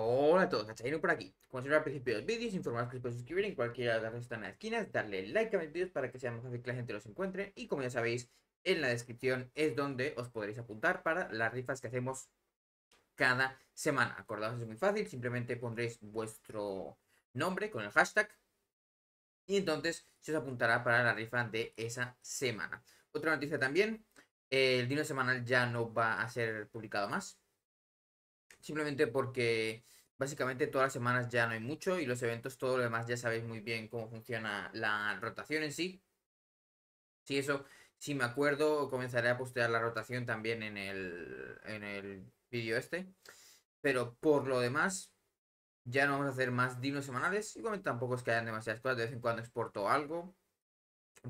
Hola a todos, por aquí. Como siempre al principio del vídeo, vídeos, informaros que se pueden suscribir en cualquiera de las que están en las esquinas, darle like a mis vídeos para que sea más fácil que la gente los encuentre y como ya sabéis, en la descripción es donde os podréis apuntar para las rifas que hacemos cada semana. Acordaos, es muy fácil, simplemente pondréis vuestro nombre con el hashtag y entonces se os apuntará para la rifa de esa semana. Otra noticia también, el dinero semanal ya no va a ser publicado más, simplemente porque básicamente todas las semanas ya no hay mucho y los eventos, todo lo demás ya sabéis muy bien cómo funciona la rotación en sí. Si eso, si me acuerdo, comenzaré a postear la rotación también en el, en el vídeo este. Pero por lo demás, ya no vamos a hacer más dinos semanales. Igualmente tampoco es que hayan demasiadas cosas. De vez en cuando exporto algo.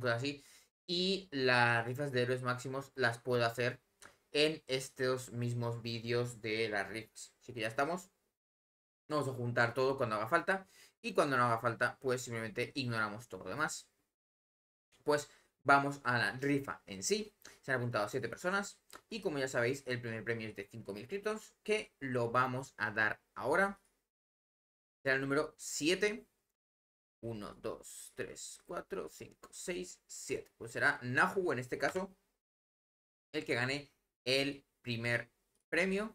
Pues así. Y las rifas de héroes máximos las puedo hacer en estos mismos vídeos de las rifts. Así que ya estamos. Vamos a juntar todo cuando haga falta. Y cuando no haga falta, pues simplemente ignoramos todo lo demás. Pues vamos a la rifa en sí. Se han apuntado 7 personas. Y como ya sabéis, el primer premio es de 5.000 criptos, que lo vamos a dar ahora. Será el número 7. 1, 2, 3, 4, 5, 6, 7. Pues será Nahu en este caso el que gane el primer premio.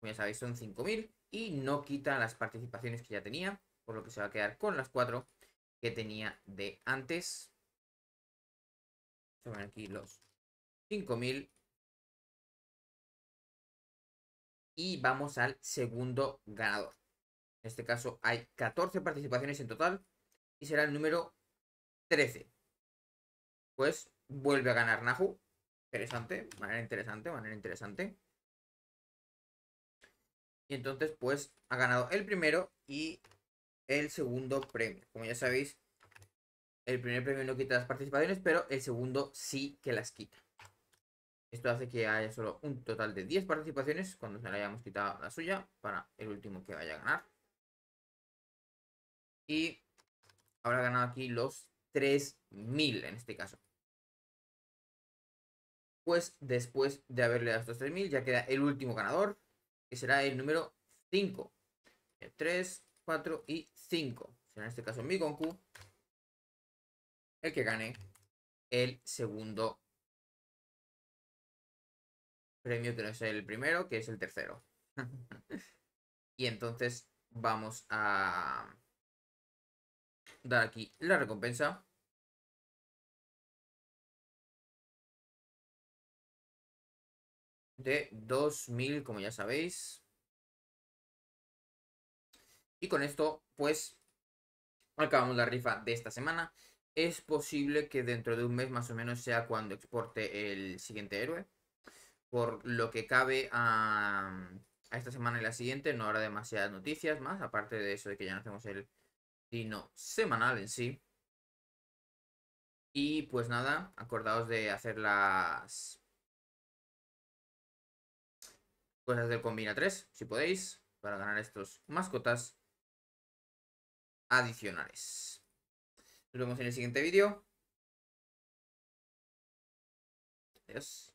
Como ya sabéis, son 5.000 y no quita las participaciones que ya tenía, por lo que se va a quedar con las 4 que tenía de antes. Se aquí los 5.000. Y vamos al segundo ganador. En este caso hay 14 participaciones en total y será el número 13. Pues vuelve a ganar Nahu Interesante, manera interesante, manera interesante. Y entonces, pues, ha ganado el primero y el segundo premio. Como ya sabéis, el primer premio no quita las participaciones, pero el segundo sí que las quita. Esto hace que haya solo un total de 10 participaciones cuando se le hayamos quitado la suya para el último que vaya a ganar. Y habrá ganado aquí los 3.000 en este caso pues después de haberle dado estos 3000 ya queda el último ganador, que será el número 5. 3, 4 y 5. Será en este caso mi Gonku el que gane el segundo premio, que no es el primero, que es el tercero. y entonces vamos a dar aquí la recompensa. de 2000, como ya sabéis. Y con esto, pues, acabamos la rifa de esta semana. Es posible que dentro de un mes más o menos sea cuando exporte el siguiente héroe. Por lo que cabe a, esta semana y la siguiente, no habrá demasiadas noticias más, aparte de eso de que ya no hacemos el dino semanal en sí. Y pues nada, acordaos de hacer las cosas pues del Combina 3, si podéis, para ganar estos mascotas adicionales. Nos vemos en el siguiente vídeo. Adiós.